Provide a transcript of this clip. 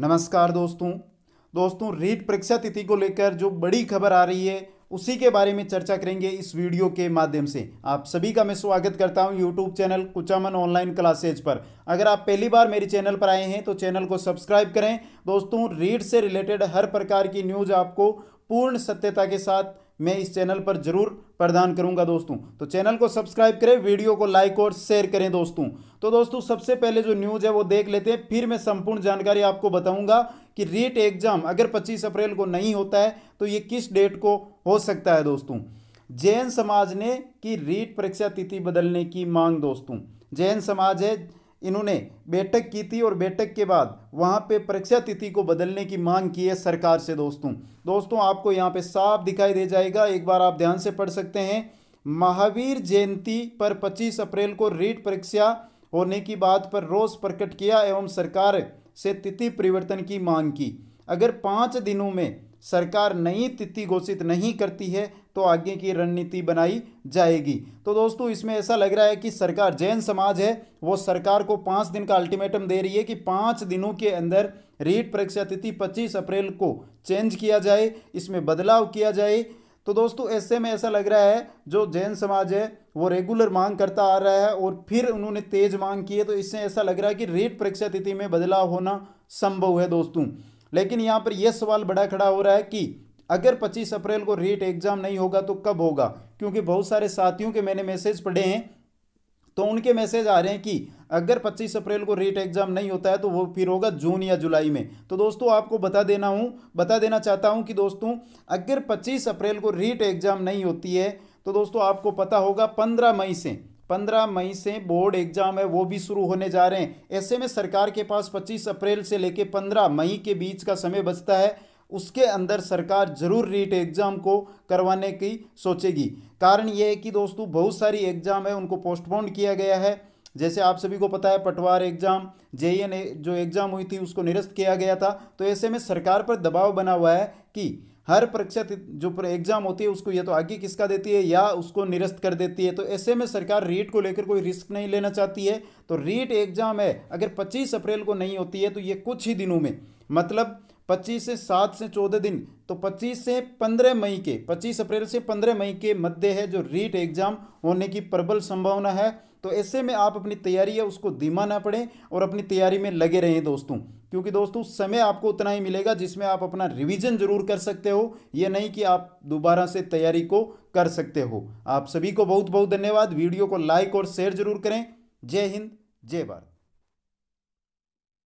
नमस्कार दोस्तों दोस्तों रीट परीक्षा तिथि को लेकर जो बड़ी खबर आ रही है उसी के बारे में चर्चा करेंगे इस वीडियो के माध्यम से आप सभी का मैं स्वागत करता हूं YouTube channel Kuchaman online classes पर अगर आप पहली बार मेरे चैनल पर आए हैं तो चैनल को सब्सक्राइब करें दोस्तों रीट से रिलेटेड हर प्रकार की न्यूज़ आपको पूर्ण सत्यता के साथ मैं इस चैनल पर जरूर प्रदान करूंगा दोस्तों तो चैनल को सब्सक्राइब करें वीडियो को लाइक और शेयर करें दोस्तों तो दोस्तों सबसे पहले जो न्यूज़ है वो देख लेते हैं फिर मैं संपूर्ण जानकारी आपको बताऊंगा कि रीट एग्जाम अगर 25 अप्रैल को नहीं होता है तो ये किस डेट को हो सकता है दोस्तों जैन समाज ने की रीट परीक्षा तिथि बदलने की मांग दोस्तों जैन समाज है इन्होंने बैठक की थी और बैठक के बाद वहाँ पे परीक्षा तिथि को बदलने की मांग की है सरकार से दोस्तों दोस्तों आपको यहाँ पे साफ दिखाई दे जाएगा एक बार आप ध्यान से पढ़ सकते हैं महावीर जयंती पर 25 अप्रैल को रीट परीक्षा होने की बात पर रोष प्रकट किया एवं सरकार से तिथि परिवर्तन की मांग की अगर पाँच दिनों में सरकार नई तिथि घोषित नहीं करती है तो आगे की रणनीति बनाई जाएगी तो दोस्तों इसमें ऐसा लग रहा है कि सरकार जैन समाज है वो सरकार को पाँच दिन का अल्टीमेटम दे रही है कि पाँच दिनों के अंदर रीट परीक्षा तिथि पच्चीस अप्रैल को चेंज किया जाए इसमें बदलाव किया जाए तो दोस्तों ऐसे में ऐसा लग रहा है जो जैन समाज है वो रेगुलर मांग करता आ रहा है और फिर उन्होंने तेज मांग की है तो इससे ऐसा लग रहा है कि रेट परीक्षा तिथि में बदलाव होना संभव है दोस्तों लेकिन यहाँ पर यह सवाल बड़ा खड़ा हो रहा है कि अगर 25 अप्रैल को रीट एग्जाम नहीं होगा तो कब होगा क्योंकि बहुत सारे साथियों के मैंने मैसेज पढ़े हैं तो उनके मैसेज आ रहे हैं कि अगर 25 अप्रैल को रीट एग्जाम नहीं होता है तो वो फिर होगा जून या जुलाई में तो दोस्तों आपको बता देना हूँ बता देना चाहता हूँ कि दोस्तों अगर 25 अप्रैल को रीट एग्जाम नहीं होती है तो दोस्तों आपको पता होगा 15 मई से पंद्रह मई से बोर्ड एग्जाम है वो भी शुरू होने जा रहे हैं ऐसे में सरकार के पास पच्चीस अप्रैल से लेकर पंद्रह मई के बीच का समय बचता है उसके अंदर सरकार ज़रूर रीट एग्ज़ाम को करवाने की सोचेगी कारण ये है कि दोस्तों बहुत सारी एग्ज़ाम है उनको पोस्टपोन किया गया है जैसे आप सभी को पता है पटवार एग्ज़ाम जे जो एग्ज़ाम हुई थी उसको निरस्त किया गया था तो ऐसे में सरकार पर दबाव बना हुआ है कि हर परीक्षा जो एग्ज़ाम होती है उसको या तो आगे किसका देती है या उसको निरस्त कर देती है तो ऐसे में सरकार रीट को लेकर कोई रिस्क नहीं लेना चाहती है तो रीट एग्ज़ाम है अगर पच्चीस अप्रैल को नहीं होती है तो ये कुछ ही दिनों में मतलब पच्चीस से सात से चौदह दिन तो पच्चीस से पंद्रह मई के पच्चीस अप्रैल से पंद्रह मई के मध्य है जो रीट एग्जाम होने की प्रबल संभावना है तो ऐसे में आप अपनी तैयारी है उसको धीमा ना पड़े और अपनी तैयारी में लगे रहें दोस्तों क्योंकि दोस्तों समय आपको उतना ही मिलेगा जिसमें आप अपना रिवीजन जरूर कर सकते हो ये नहीं कि आप दोबारा से तैयारी को कर सकते हो आप सभी को बहुत बहुत धन्यवाद वीडियो को लाइक और शेयर जरूर करें जय हिंद जय भारत